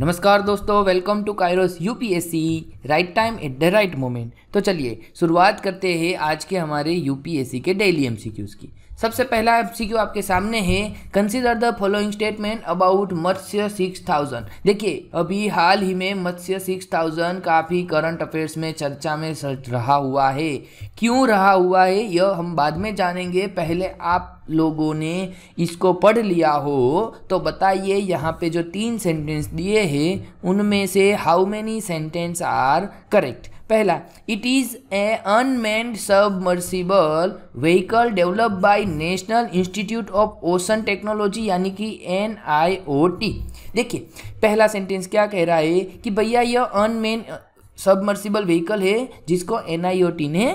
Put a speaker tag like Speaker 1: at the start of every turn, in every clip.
Speaker 1: नमस्कार दोस्तों welcome to Kairos UPSC right time at the right moment तो चलिए शुरुआत करते हैं आज के हमारे यूपीएससी के डेली एमसीक्यूज़ की सबसे पहला एमसीक्यू आपके सामने है consider the following statement about Matsya six thousand देखिए अभी हाल ही में मत्स्य सिक्स थाउजेंड काफ़ी करंट अफेयर्स में चर्चा में रहा हुआ है क्यों रहा हुआ है यह हम बाद में जानेंगे पहले आप लोगों ने इसको पढ़ लिया हो तो बताइए यहाँ पे जो तीन सेंटेंस दिए हैं उनमें से how many sentence are correct पहला it is a unmanned submersible vehicle develop by national institute of ocean technology यानी कि एन आई ओ टी देखिए पहला सेंटेंस क्या कह रहा है कि भैया यह अनमेन सबमर्सिबल व्हीकल है जिसको एन आई ओ टी ने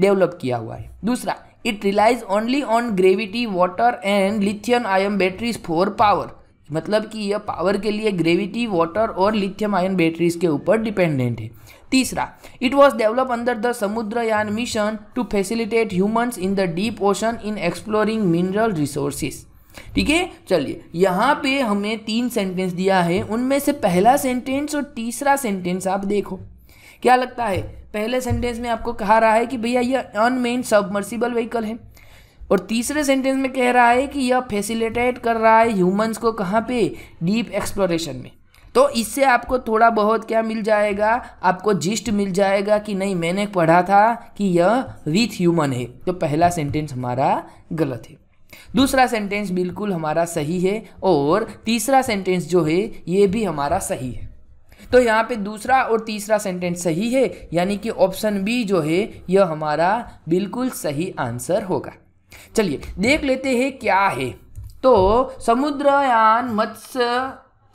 Speaker 1: डेवलप किया हुआ है दूसरा it relies only on gravity water and lithium ion batteries for power मतलब कि यह पावर के लिए ग्रेविटी वाटर और लिथियम आयन बैटरीज के ऊपर डिपेंडेंट है तीसरा it was develop under the Samudrayaan mission to facilitate humans in the deep ocean in exploring mineral resources ठीक है चलिए यहाँ पे हमें तीन सेंटेंस दिया है उनमें से पहला सेंटेंस और तीसरा सेंटेंस आप देखो क्या लगता है पहले सेंटेंस में आपको कहा रहा है कि भैया यह अनमेन सबमर्सिबल व्हीकल है और तीसरे सेंटेंस में कह रहा है कि यह फैसिलिटेट कर रहा है ह्यूमंस को कहाँ पे डीप एक्सप्लोरेशन में तो इससे आपको थोड़ा बहुत क्या मिल जाएगा आपको जिस्ट मिल जाएगा कि नहीं मैंने पढ़ा था कि यह विथ ह्यूमन है तो पहला सेंटेंस हमारा गलत है दूसरा सेंटेंस बिल्कुल हमारा सही है और तीसरा सेंटेंस जो है ये भी हमारा सही है तो यहाँ पे दूसरा और तीसरा सेंटेंस सही है यानी कि ऑप्शन बी जो है यह हमारा बिल्कुल सही आंसर होगा चलिए देख लेते हैं क्या है तो समुद्रयान मत्स्य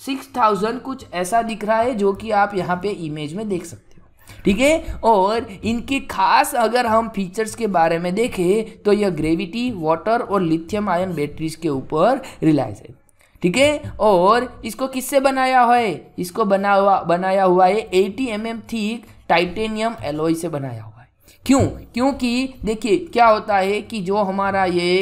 Speaker 1: सिक्स थाउजेंड कुछ ऐसा दिख रहा है जो कि आप यहाँ पे इमेज में देख सकते हो ठीक है और इनके खास अगर हम फीचर्स के बारे में देखें तो यह ग्रेविटी वाटर और लिथियम आयन बैटरीज के ऊपर रिलायज है ठीक है और इसको किससे बनाया है इसको बना हुआ बनाया हुआ है eighty M M thick titanium alloy से बनाया हुआ है क्यों क्योंकि देखिए क्या होता है कि जो हमारा ये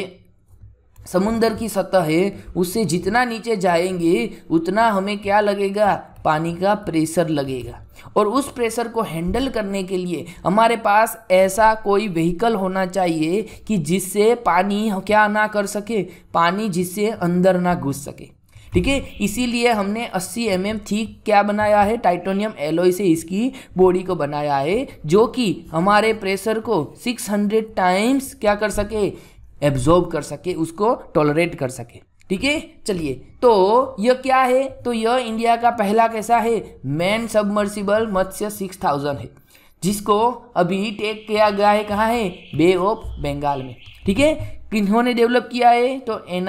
Speaker 1: समुंदर की सतह है उससे जितना नीचे जाएंगे उतना हमें क्या लगेगा पानी का प्रेशर लगेगा और उस प्रेशर को हैंडल करने के लिए हमारे पास ऐसा कोई व्हीकल होना चाहिए कि जिससे पानी क्या ना कर सके पानी जिससे अंदर ना घुस सके ठीक है इसीलिए हमने 80 एम एम थी क्या बनाया है टाइटोनियम एलोय से इसकी बॉडी को बनाया है जो कि हमारे प्रेशर को 600 टाइम्स क्या कर सके एब्जॉर्ब कर सके उसको टॉलरेट कर सके ठीक है चलिए तो यह क्या है तो यह इंडिया का पहला कैसा है man submersible Matsya six thousand है जिसको अभी टेक किया गया है कहाँ है बे ऑफ बंगाल में ठीक है किन्होंने डेवलप किया है तो एन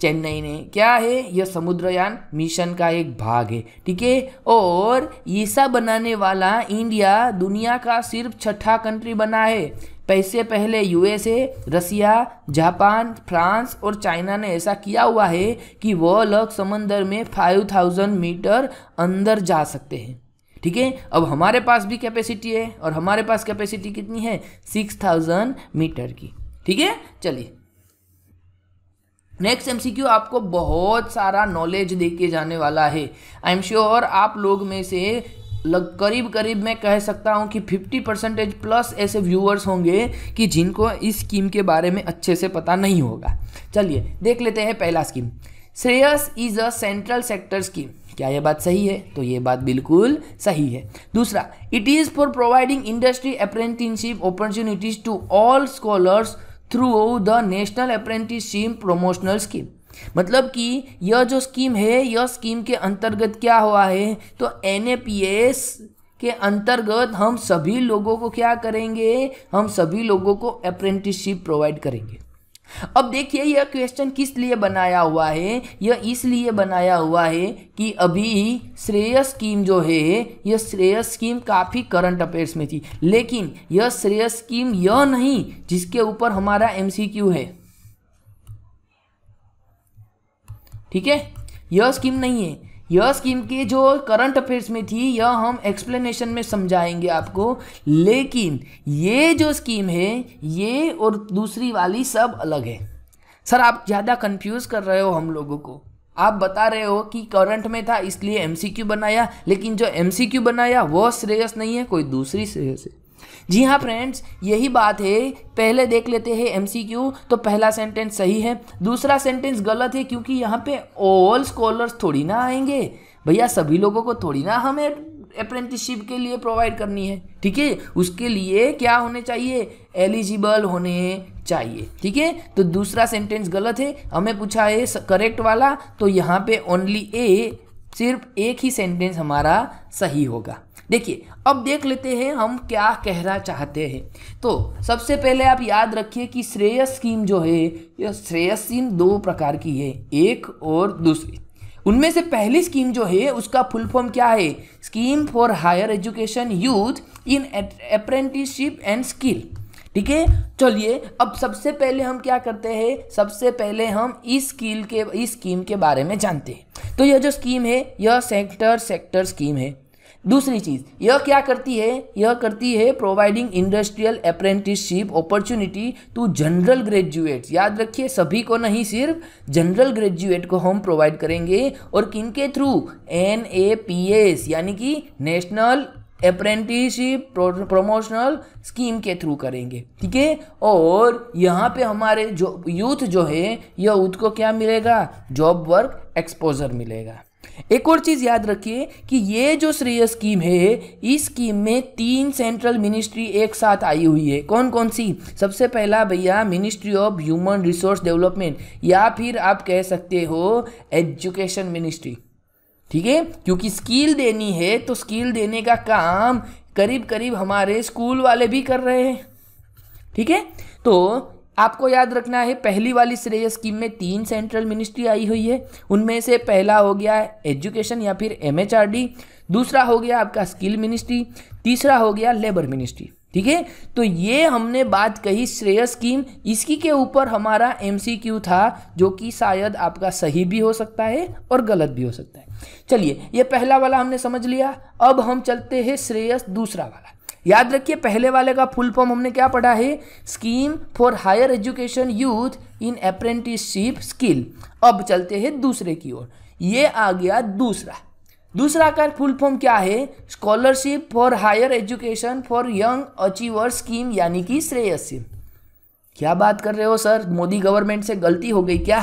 Speaker 1: चेन्नई ने क्या है यह समुद्रयान मिशन का एक भाग है ठीक है और ईसा बनाने वाला इंडिया दुनिया का सिर्फ छठा कंट्री बना है इससे पहले यूएसए रसिया जापान फ्रांस और चाइना ने ऐसा किया हुआ है कि वह लोग समंदर में फाइव थाउजेंड मीटर अंदर जा सकते हैं ठीक है अब हमारे पास भी कैपेसिटी है और हमारे पास कैपेसिटी कितनी है सिक्स थाउजेंड मीटर की ठीक है चलिए नेक्स्ट एमसीक्यू आपको बहुत सारा नॉलेज दे के जाने वाला है आई एम श्योर आप लोग में से लग करीब करीब मैं कह सकता हूँ कि 50 परसेंटेज प्लस ऐसे व्यूअर्स होंगे कि जिनको इस स्कीम के बारे में अच्छे से पता नहीं होगा चलिए देख लेते हैं पहला scheme Shreyas is a central sector scheme क्या यह बात सही है तो ये बात बिल्कुल सही है दूसरा it is for providing industry apprenticeship opportunities to all scholars through the national apprenticeship promotional scheme मतलब कि यह जो स्कीम है यह स्कीम के अंतर्गत क्या हुआ है तो एन के अंतर्गत हम सभी लोगों को क्या करेंगे हम सभी लोगों को अप्रेंटिसशिप प्रोवाइड करेंगे अब देखिए यह क्वेश्चन किस लिए बनाया हुआ है यह इसलिए बनाया हुआ है कि अभी श्रेय स्कीम जो है यह श्रेय स्कीम काफ़ी करंट अफेयर्स में थी लेकिन यह श्रेय स्कीम यह नहीं जिसके ऊपर हमारा एमसीक्यू है ठीक है यह स्कीम नहीं है यह स्कीम के जो करंट अफेयर्स में थी यह हम एक्सप्लेनेशन में समझाएंगे आपको लेकिन ये जो स्कीम है ये और दूसरी वाली सब अलग है सर आप ज़्यादा कंफ्यूज कर रहे हो हम लोगों को आप बता रहे हो कि करंट में था इसलिए एमसीक्यू बनाया लेकिन जो एमसीक्यू बनाया वह श्रेयस नहीं है कोई दूसरी श्रेयस है जी हाँ फ्रेंड्स यही बात है पहले देख लेते हैं एमसीक्यू तो पहला सेंटेंस सही है दूसरा सेंटेंस गलत है क्योंकि यहाँ पे ऑल स्कॉलर्स थोड़ी ना आएंगे भैया सभी लोगों को थोड़ी ना हमें अप्रेंटिसशिप के लिए प्रोवाइड करनी है ठीक है उसके लिए क्या होने चाहिए एलिजिबल होने चाहिए ठीक है तो दूसरा सेंटेंस गलत है हमें पूछा है करेक्ट वाला तो यहाँ पे ओनली ए सिर्फ एक ही सेंटेंस हमारा सही होगा देखिए अब देख लेते हैं हम क्या कहना चाहते हैं तो सबसे पहले आप याद रखिए कि श्रेय स्कीम जो है यह श्रेय स्कीम दो प्रकार की है एक और दूसरी उनमें से पहली स्कीम जो है उसका फुल फॉर्म क्या है scheme for higher education youth in apprenticeship and skill ठीक है चलिए अब सबसे पहले हम क्या करते हैं सबसे पहले हम इस स्किल के इस स्कीम के बारे में जानते हैं तो यह जो स्कीम है यह सेक्टर सेक्टर स्कीम है दूसरी चीज़ यह क्या करती है यह करती है providing industrial apprenticeship opportunity to general graduates याद रखिए सभी को नहीं सिर्फ जनरल ग्रेजुएट को हम प्रोवाइड करेंगे और किन के through N A P S यानी कि नेशनल अप्रेंटिसशिप प्रमोशनल स्कीम के थ्रू करेंगे ठीक है और यहाँ पे हमारे जो यूथ जो है यह यूथ को क्या मिलेगा जॉब वर्क एक्सपोजर मिलेगा एक और चीज़ याद रखिए कि ये जो श्रेय स्कीम है इस स्कीम में तीन सेंट्रल मिनिस्ट्री एक साथ आई हुई है कौन कौन सी सबसे पहला भैया ministry of human resource development या फिर आप कह सकते हो एजुकेशन मिनिस्ट्री ठीक है क्योंकि स्किल देनी है तो स्किल देने का काम करीब करीब हमारे स्कूल वाले भी कर रहे हैं ठीक है तो आपको याद रखना है पहली वाली श्रेय स्कीम में तीन सेंट्रल मिनिस्ट्री आई हुई है उनमें से पहला हो गया एजुकेशन या फिर एम दूसरा हो गया आपका स्किल मिनिस्ट्री तीसरा हो गया लेबर मिनिस्ट्री ठीक है तो ये हमने बात कही श्रेय स्कीम इसकी के ऊपर हमारा एम था जो कि शायद आपका सही भी हो सकता है और गलत भी हो सकता है चलिए ये पहला वाला हमने समझ लिया अब हम चलते हैं श्रेयस दूसरा वाला याद रखिए पहले वाले का फुल फॉर्म हमने क्या पढ़ा है scheme for higher education youth in apprenticeship skill अब चलते हैं दूसरे की ओर ये आ गया दूसरा दूसरा का फुल फॉर्म क्या है scholarship for higher education for young achiever scheme यानी कि श्रेयसी क्या बात कर रहे हो सर मोदी गवर्नमेंट से गलती हो गई क्या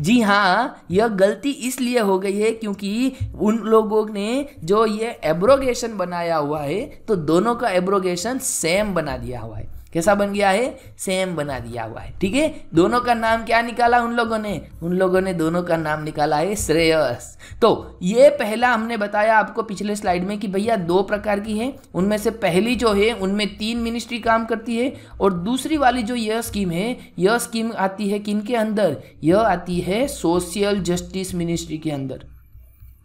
Speaker 1: जी हाँ यह गलती इसलिए हो गई है क्योंकि उन लोगों ने जो ये एब्रोगेशन बनाया हुआ है तो दोनों का एब्रोगेशन सेम बना दिया हुआ है कैसा बन गया है सेम बना दिया हुआ है ठीक है दोनों का नाम क्या निकाला उन लोगों ने उन लोगों ने दोनों का नाम निकाला है श्रेयस तो ये पहला हमने बताया आपको पिछले स्लाइड में कि भैया दो प्रकार की है उनमें से पहली जो है उनमें तीन मिनिस्ट्री काम करती है और दूसरी वाली जो यह स्कीम है यह स्कीम आती है किन के अंदर यह आती है सोशल जस्टिस मिनिस्ट्री के अंदर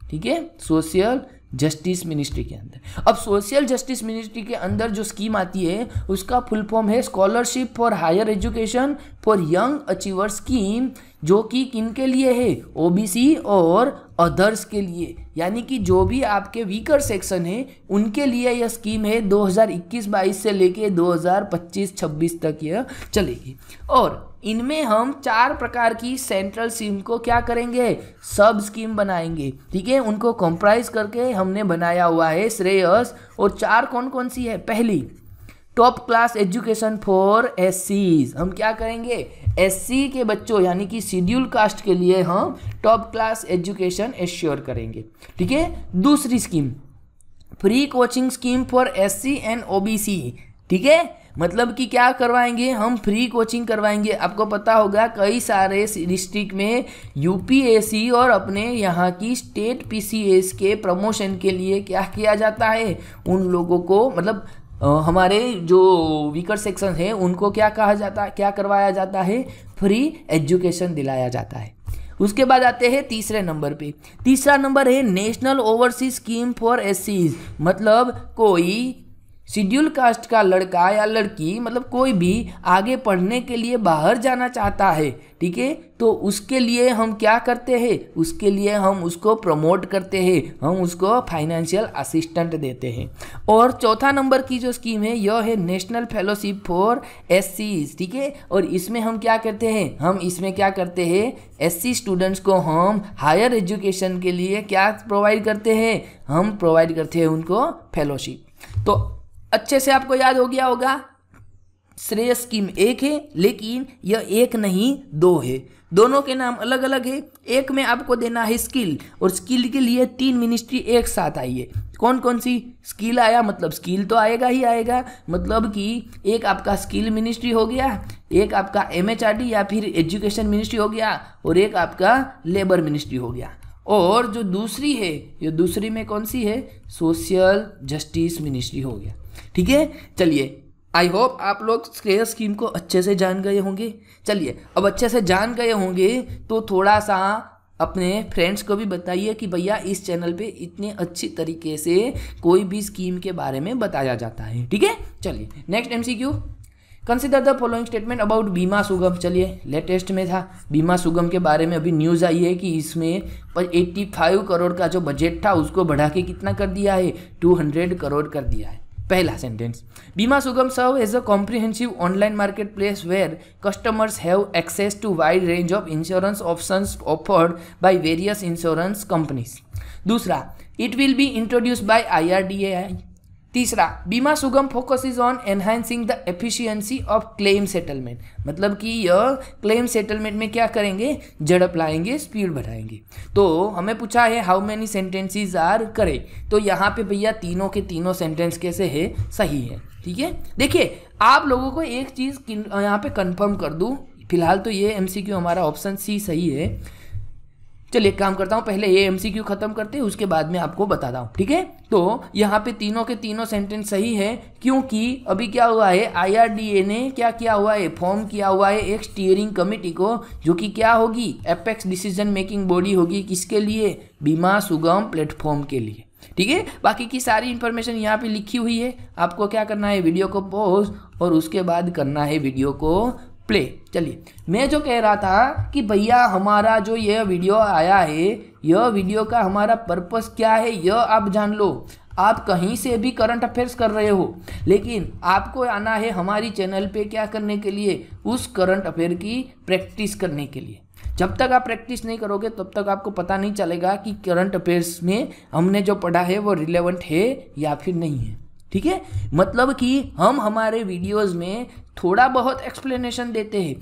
Speaker 1: ठीक है सोशल जस्टिस मिनिस्ट्री के अंदर अब सोशल जस्टिस मिनिस्ट्री के अंदर जो स्कीम आती है उसका फुल फॉर्म है scholarship for higher education for young achiever scheme जो कि किन के लिए है ओबीसी और अदर्स के लिए यानी कि जो भी आपके वीकर सेक्शन है उनके लिए यह स्कीम है 2021-22 से लेके 2025-26 तक यह चलेगी और इनमें हम चार प्रकार की सेंट्रल स्कीम को क्या करेंगे सब स्कीम बनाएंगे ठीक है उनको कंप्राइज करके हमने बनाया हुआ है श्रेयस और चार कौन कौन सी है पहली top class education for S हम क्या करेंगे एस के बच्चों यानी कि शेड्यूल कास्ट के लिए हम टॉप क्लास एजुकेशन एश्योर करेंगे ठीक है दूसरी scheme free coaching scheme for S C and O ठीक है मतलब कि क्या करवाएंगे हम फ्री कोचिंग करवाएंगे आपको पता होगा कई सारे डिस्ट्रिक्ट में यूपीएससी और अपने यहाँ की स्टेट पीसीएस के प्रमोशन के लिए क्या किया जाता है उन लोगों को मतलब हमारे जो वीकर सेक्शन है उनको क्या कहा जाता है क्या करवाया जाता है फ्री एजुकेशन दिलाया जाता है उसके बाद आते हैं तीसरे नंबर पे तीसरा नंबर है national overseas scheme for S मतलब कोई शेड्यूल कास्ट का लड़का या लड़की मतलब कोई भी आगे पढ़ने के लिए बाहर जाना चाहता है ठीक है तो उसके लिए हम क्या करते हैं उसके लिए हम उसको प्रमोट करते हैं हम उसको फाइनेंशियल असिस्टेंट देते हैं और चौथा नंबर की जो स्कीम है यह है नेशनल फेलोशिप फॉर एस ठीक है और इसमें हम क्या करते हैं हम इसमें क्या करते हैं एस स्टूडेंट्स को हम हायर एजुकेशन के लिए क्या प्रोवाइड करते हैं हम प्रोवाइड करते हैं उनको फेलोशिप तो अच्छे से आपको याद हो गया होगा श्रेय स्कीम एक है लेकिन यह एक नहीं दो है दोनों के नाम अलग अलग है एक में आपको देना है स्किल और स्किल के लिए तीन मिनिस्ट्री एक साथ आई है कौन कौन सी स्किल आया मतलब स्किल तो आएगा ही आएगा मतलब कि एक आपका स्किल मिनिस्ट्री हो गया एक आपका एम या फिर एजुकेशन मिनिस्ट्री हो गया और एक आपका लेबर मिनिस्ट्री हो गया और जो दूसरी है ये दूसरी में कौन सी है सोशल जस्टिस मिनिस्ट्री हो गया ठीक है चलिए आई होप आप लोग श्रेय स्कीम को अच्छे से जान गए होंगे चलिए अब अच्छे से जान गए होंगे तो थोड़ा सा अपने फ्रेंड्स को भी बताइए कि भैया इस चैनल पे इतने अच्छी तरीके से कोई भी स्कीम के बारे में बताया जाता है ठीक है चलिए next MCQ consider the following statement about Bima Sugam चलिए लेटेस्ट में था बीमा सुगम के बारे में अभी न्यूज़ आई है कि इसमें पर 85 करोड़ का जो बजट था उसको बढ़ा के कितना कर दिया है 200 करोड़ कर दिया है પહેલા sentence Bima Sugam serve as a comprehensive online marketplace where customers have access to wide range of insurance options offered by various insurance companies दूसरा it will be introduce by IRDAI तीसरा Bima Sugam focus is on enhancing the efficiency of claim settlement मतलब कि यह claim settlement में क्या करेंगे जड़प लाएंगे speed बढ़ाएंगे तो हमें पूछा है हाउ मेनी सेंटेंसेस आर करे तो यहाँ पे भैया तीनों के तीनों सेंटेंस कैसे है सही है ठीक है देखिए आप लोगों को एक चीज़ यहाँ पे कंफर्म कर दूँ फिलहाल तो ये एमसीक्यू हमारा ऑप्शन सी सही है चलिए काम करता हूँ पहले ये क्यू खत्म करते हैं उसके बाद में आपको बताता हूँ ठीक है तो यहाँ पे तीनों के तीनों सेंटेंस सही है क्योंकि अभी क्या हुआ है आईआरडीए ने क्या किया हुआ है फॉर्म किया हुआ है एक स्टीयरिंग कमेटी को जो कि क्या होगी एपेक्स डिसीजन मेकिंग बॉडी होगी किसके लिए बीमा सुगम प्लेटफॉर्म के लिए ठीक है बाकी की सारी इन्फॉर्मेशन यहाँ पे लिखी हुई है आपको क्या करना है वीडियो को पॉज और उसके बाद करना है वीडियो को प्ले चलिए मैं जो कह रहा था कि भैया हमारा जो यह वीडियो आया है यह वीडियो का हमारा पर्पस क्या है यह आप जान लो आप कहीं से भी करंट अफेयर्स कर रहे हो लेकिन आपको आना है हमारी चैनल पे क्या करने के लिए उस करंट अफेयर की प्रैक्टिस करने के लिए जब तक आप प्रैक्टिस नहीं करोगे तब तक आपको पता नहीं चलेगा कि करंट अफेयर्स में हमने जो पढ़ा है वो रिलेवेंट है या फिर नहीं है ठीक है मतलब कि हम हमारे वीडियोस में थोड़ा बहुत एक्सप्लेनेशन देते हैं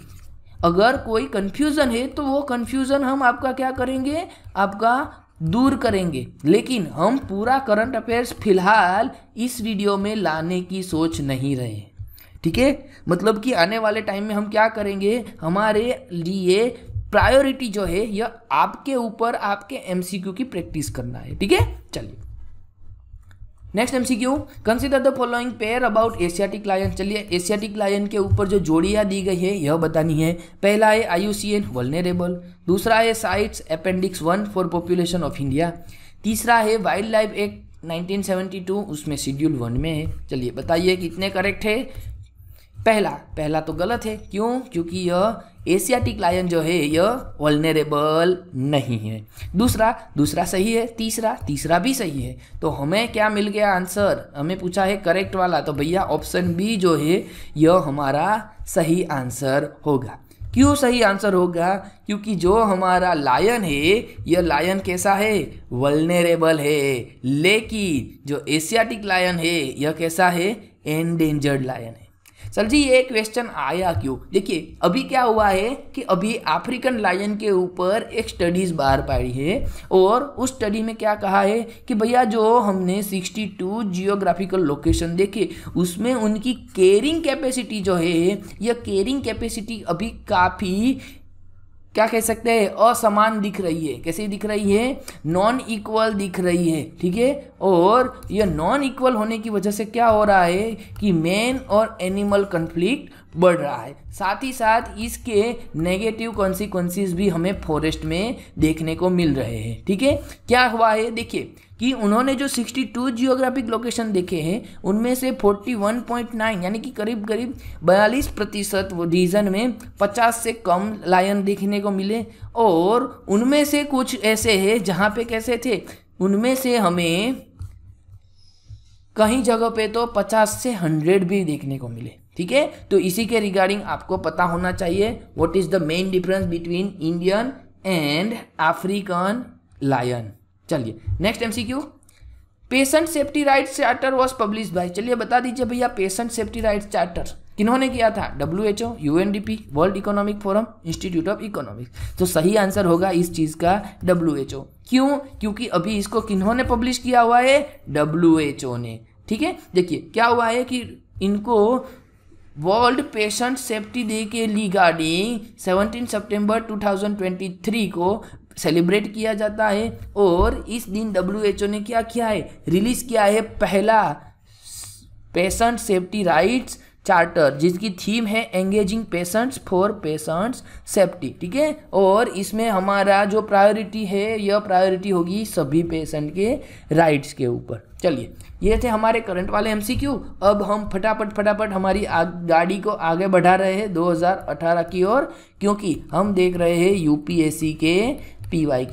Speaker 1: अगर कोई कन्फ्यूज़न है तो वो कन्फ्यूज़न हम आपका क्या करेंगे आपका दूर करेंगे लेकिन हम पूरा करंट अफेयर्स फिलहाल इस वीडियो में लाने की सोच नहीं रहे ठीक है मतलब कि आने वाले टाइम में हम क्या करेंगे हमारे लिए प्रायोरिटी जो है यह आपके ऊपर आपके एमसीक्यू की प्रैक्टिस करना है ठीक है चलिए next MCQ consider the following pair about Asiatic lion चलिए एशियाटिक लायन के ऊपर जो जोड़ियाँ दी गई है यह बतानी है पहला है आयुसीएन वलनेरेबल दूसरा है CITES appendix one for population of India तीसरा है वाइल्ड लाइफ एक्ट 1972 उसमें शेड्यूल वन में है चलिए बताइए कितने करेक्ट है पहला पहला तो गलत है क्यों क्योंकि यह एशियाटिक लायन जो है यह वॉलनेरेबल नहीं है दूसरा दूसरा सही है तीसरा तीसरा भी सही है तो हमें क्या मिल गया आंसर हमें पूछा है करेक्ट वाला तो भैया ऑप्शन बी जो है यह हमारा सही आंसर होगा क्यों सही आंसर होगा क्योंकि जो हमारा लायन है यह लायन कैसा है वलनेरेबल है लेकिन जो एशियाटिक लायन है यह कैसा है एंडेंजर्ड लायन है सर जी ये क्वेश्चन आया क्यों देखिए अभी क्या हुआ है कि अभी अफ्रीकन लायन के ऊपर एक स्टडीज़ बाहर पाई है और उस स्टडी में क्या कहा है कि भैया जो हमने 62 जियोग्राफिकल लोकेशन देखे उसमें उनकी केयरिंग कैपेसिटी जो है यह केयरिंग कैपेसिटी अभी काफ़ी क्या कह सकते हैं असमान दिख रही है कैसे दिख रही है नॉन इक्वल दिख रही है ठीक है और यह नॉन इक्वल होने की वजह से क्या हो रहा है कि मैन और एनिमल कंफ्लिक्ट बढ़ रहा है साथ ही साथ इसके नेगेटिव कॉन्सिक्वेंसिस भी हमें फॉरेस्ट में देखने को मिल रहे हैं ठीक है क्या हुआ है देखिए कि उन्होंने जो 62 जियोग्राफिक लोकेशन देखे हैं उनमें से 41.9 यानी कि करीब करीब बयालीस प्रतिशत वो रीजन में 50 से कम लायन देखने को मिले और उनमें से कुछ ऐसे हैं जहाँ पे कैसे थे उनमें से हमें कहीं जगह पे तो 50 से 100 भी देखने को मिले ठीक है तो इसी के रिगार्डिंग आपको पता होना चाहिए what is the main difference between Indian and African lion चलिए next MCQ patient safety right charter was publish by चलिए बता दीजिए भैया पेशेंट सेफ्टी राइट चार्टर किन्होंने किया था W H O U N D P world economic forum institute of economics तो सही आंसर होगा इस चीज़ का डब्ल्यू एच ओ क्यों क्योंकि अभी इसको किन्होंने पब्लिश किया हुआ है डब्ल्यू एच ओ ने ठीक है देखिए क्या हुआ है कि इनको वर्ल्ड पेशेंट सेफ्टी डे के रिगार्डिंग 17 सितंबर 2023 को सेलिब्रेट किया जाता है और इस दिन डब्ल्यू ने क्या किया है रिलीज किया है पहला पेशेंट सेफ्टी राइट्स चार्टर जिसकी थीम है engaging patients for patients safety ठीक है और इसमें हमारा जो प्रायोरिटी है यह प्रायोरिटी होगी सभी पेशेंट के राइट्स के ऊपर चलिए ये थे हमारे करंट वाले एमसीक्यू अब हम फटाफट फटाफट हमारी गाड़ी को आगे बढ़ा रहे हैं 2018 की ओर क्योंकि हम देख रहे हैं यूपीएससी के पी वाई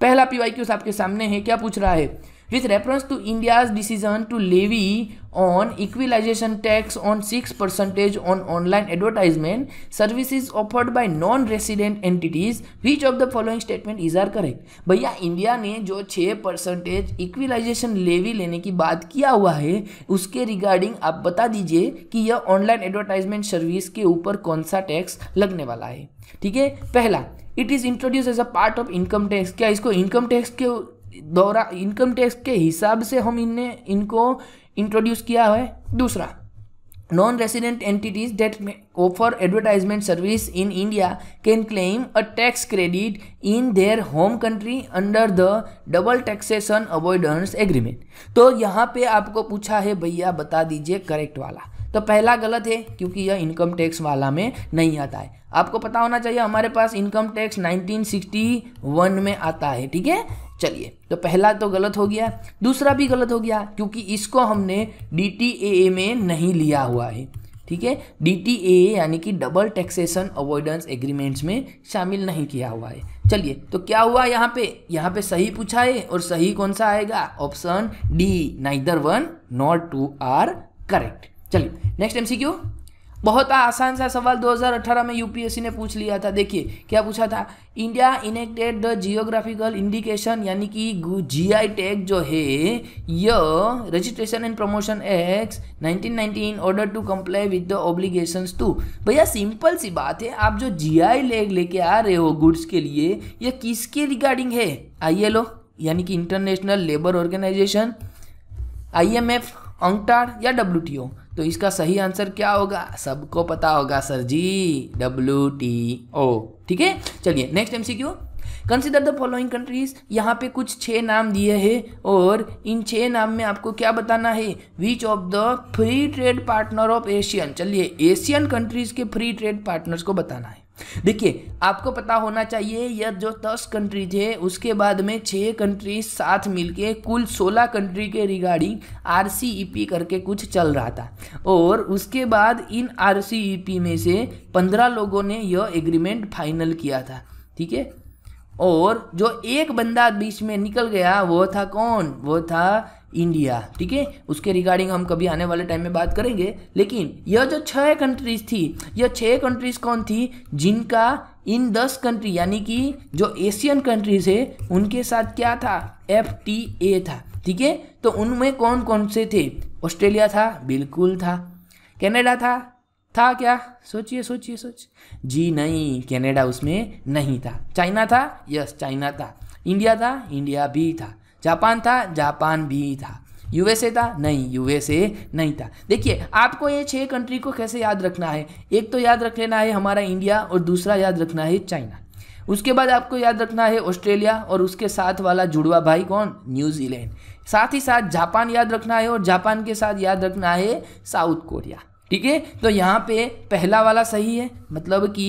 Speaker 1: पहला पी वाई क्यूस आपके सामने है क्या पूछ रहा है with reference to India's decision to levy on equalization tax on 6% on online advertisement services offered by non-resident entities which of the following statement is are correct भैया India ने जो 6 परसेंटेज इक्विलाइजेशन लेवी लेने की बात किया हुआ है उसके रिगार्डिंग आप बता दीजिए कि यह ऑनलाइन एडवर्टाइजमेंट सर्विस के ऊपर कौन सा टैक्स लगने वाला है ठीक है पहला it is introduce as a part of income tax क्या इसको इनकम टैक्स के दौरा इनकम टैक्स के हिसाब से हम इनने इनको इंट्रोड्यूस किया है दूसरा non resident entities that offer advertisement service in India can claim a tax credit in their home country under the double taxation avoidance agreement तो यहाँ पे आपको पूछा है भैया बता दीजिए करेक्ट वाला तो पहला गलत है क्योंकि यह इनकम टैक्स वाला में नहीं आता है आपको पता होना चाहिए हमारे पास इनकम टैक्स 1961 में आता है ठीक है चलिए तो पहला तो गलत हो गया दूसरा भी गलत हो गया क्योंकि इसको हमने डी में नहीं लिया हुआ है ठीक है डी टी ए यानी कि डबल टैक्सेशन अवॉइडेंस एग्रीमेंट्स में शामिल नहीं किया हुआ है चलिए तो क्या हुआ यहाँ पे यहाँ पे सही पूछा है और सही कौन सा आएगा option D neither one not two are correct चलिए नेक्स्ट एमसीक्यू बहुत आसान सा सवाल 2018 में यूपीएससी ने पूछ लिया था देखिए क्या पूछा था India enacted the geographical indication यानी कि जी आई टैग जो है यह registration and promotion act 1990 in order to comply with the obligations to भैया सिंपल सी बात है आप जो जी आई लेग लेके आ रहे हो गुड्स के लिए यह किसके रिगार्डिंग है आई यानी कि international labour organisation I M F UNCTAD या डब्ल्यू तो इसका सही आंसर क्या होगा सबको पता होगा sir ji W T O ठीक है चलिए next M C Q consider the following countries यहाँ पे कुछ छः नाम दिए हैं और इन छः नाम में आपको क्या बताना है which of the free trade partner of ASEAN चलिए एशियन कंट्रीज के फ्री ट्रेड पार्टनर्स को बताना है देखिए आपको पता होना चाहिए यह जो दस कंट्रीज है उसके बाद में छः कंट्री साथ मिलके कुल सोलह कंट्री के रिगार्डिंग आर e करके कुछ चल रहा था और उसके बाद इन आर e में से पंद्रह लोगों ने यह एग्रीमेंट फाइनल किया था ठीक है और जो एक बंदा बीच में निकल गया वो था कौन वो था इंडिया ठीक है उसके रिगार्डिंग हम कभी आने वाले टाइम में बात करेंगे लेकिन यह जो छह कंट्रीज थी यह छह कंट्रीज कौन थी जिनका इन दस कंट्री यानी कि जो एशियन कंट्रीज है उनके साथ क्या था एफ टी ए था ठीक है तो उनमें कौन कौन से थे ऑस्ट्रेलिया था बिल्कुल था कनाडा था था क्या सोचिए सोचिए सोच जी नहीं कनाडा उसमें नहीं था चाइना था यस चाइना था इंडिया था इंडिया भी था जापान था जापान भी था यूएसए था नहीं यूएसए नहीं था देखिए आपको ये छः कंट्री को कैसे याद रखना है एक तो याद रख लेना है हमारा इंडिया और दूसरा याद रखना है चाइना उसके बाद आपको याद रखना है ऑस्ट्रेलिया और उसके साथ वाला जुड़वा भाई कौन न्यूजीलैंड साथ ही साथ जापान याद रखना है और जापान के साथ याद रखना है साउथ कोरिया ठीक है तो यहां पे पहला वाला सही है मतलब कि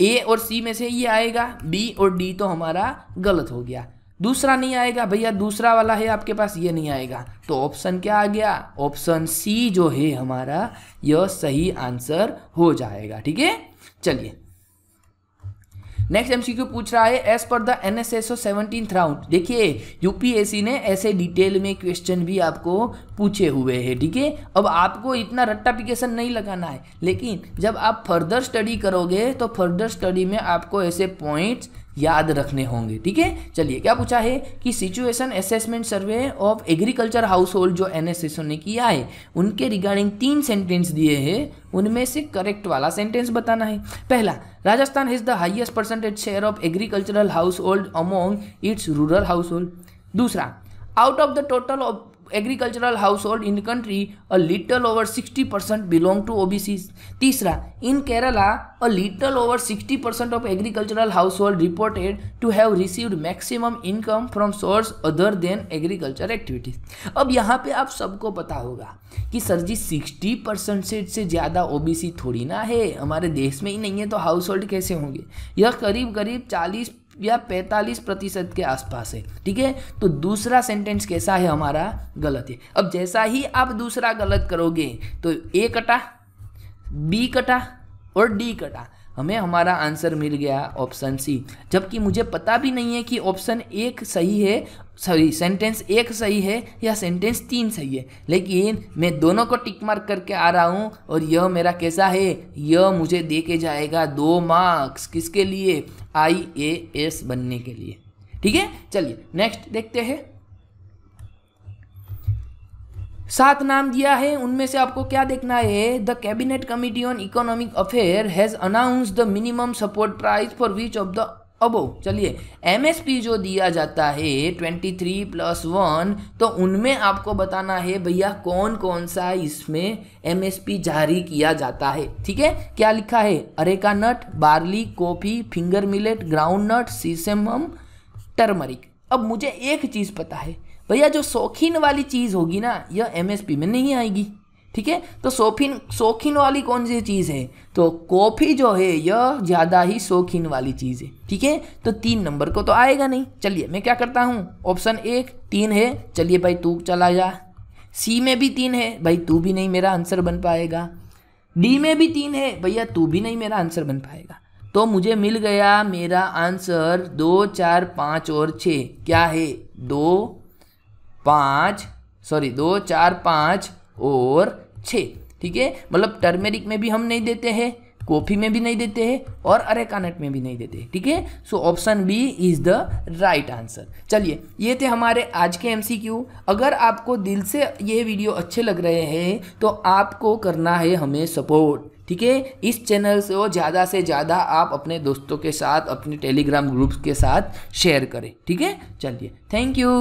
Speaker 1: ए और सी में से ये आएगा बी और डी तो हमारा गलत हो गया दूसरा नहीं आएगा भैया दूसरा वाला है आपके पास ये नहीं आएगा तो ऑप्शन क्या आ गया ऑप्शन सी जो है हमारा यह सही आंसर हो जाएगा ठीक है चलिए नेक्स्ट एमसीक्यू पूछ रहा है as per the N S S O round देखिए यूपीएससी ने ऐसे डिटेल में क्वेश्चन भी आपको पूछे हुए हैं ठीक है ठीके? अब आपको इतना रट्टा पिकेशन नहीं लगाना है लेकिन जब आप फर्दर स्टडी करोगे तो फर्दर स्टडी में आपको ऐसे पॉइंट्स याद रखने होंगे ठीक है चलिए क्या पूछा है कि situation assessment survey of agriculture household जो एन ने किया है उनके रिगार्डिंग तीन सेंटेंस दिए हैं उनमें से करेक्ट वाला सेंटेंस बताना है पहला Rajasthan has the highest percentage share of agricultural household among its rural household दूसरा out of the total of agricultural household in country a little over sixty percent belong to OBC तीसरा in Kerala a little over sixty percent of agricultural household reported to have received maximum income from source other than agriculture activities अब यहाँ पे आप सबको पता होगा कि sir जी sixty percent से, से ज़्यादा ओ थोड़ी ना है हमारे देश में ही नहीं है तो हाउस होल्ड कैसे होंगे यह करीब करीब चालीस या 45 प्रतिशत के आसपास है ठीक है तो दूसरा सेंटेंस कैसा है हमारा गलत है अब जैसा ही आप दूसरा गलत करोगे तो ए कटा बी कटा और डी कटा हमें हमारा आंसर मिल गया ऑप्शन सी जबकि मुझे पता भी नहीं है कि ऑप्शन एक सही है सॉरी सेंटेंस एक सही है या सेंटेंस तीन सही है लेकिन मैं दोनों को टिक मार्क करके आ रहा हूँ और यह मेरा कैसा है यह मुझे दे के जाएगा दो मार्क्स किसके लिए आई ए एस बनने के लिए ठीक है चलिए नेक्स्ट देखते हैं सात नाम दिया है उनमें से आपको क्या देखना है the cabinet committee on economic affair has announce the minimum support price for which of the above चलिए एमएसपी जो दिया जाता है ट्वेंटी थ्री प्लस वन तो उनमें आपको बताना है भैया कौन कौन सा इसमें एम जारी किया जाता है ठीक है क्या लिखा है areca nut barley coffee finger millet groundnut sesame turmeric अब मुझे एक चीज़ पता है भैया जो शौकीन वाली चीज़ होगी ना यह एम में नहीं आएगी ठीक है तो शौकीन शौकीन वाली कौन सी चीज़ है तो कॉफ़ी जो है यह ज़्यादा ही शौकीन वाली चीज़ है ठीक है तो तीन नंबर को तो आएगा नहीं चलिए मैं क्या करता हूँ ऑप्शन एक तीन है चलिए भाई तू चला जा सी में भी तीन है भाई तू भी नहीं मेरा आंसर बन पाएगा डी में भी तीन है भैया तू भी नहीं मेरा आंसर बन पाएगा तो मुझे मिल गया मेरा आंसर दो चार पाँच और छः क्या है दो पाँच सॉरी दो चार पाँच और छ ठीक है मतलब टर्मेरिक में भी हम नहीं देते हैं कॉफी में भी नहीं देते हैं और अरेकानट में भी नहीं देते ठीक है so option B is the right answer चलिए ये थे हमारे आज के एमसीक्यू अगर आपको दिल से ये वीडियो अच्छे लग रहे हैं तो आपको करना है हमें सपोर्ट ठीक है इस चैनल से ज़्यादा से ज़्यादा आप अपने दोस्तों के साथ अपने टेलीग्राम ग्रुप्स के साथ शेयर करें ठीक है चलिए थैंक यू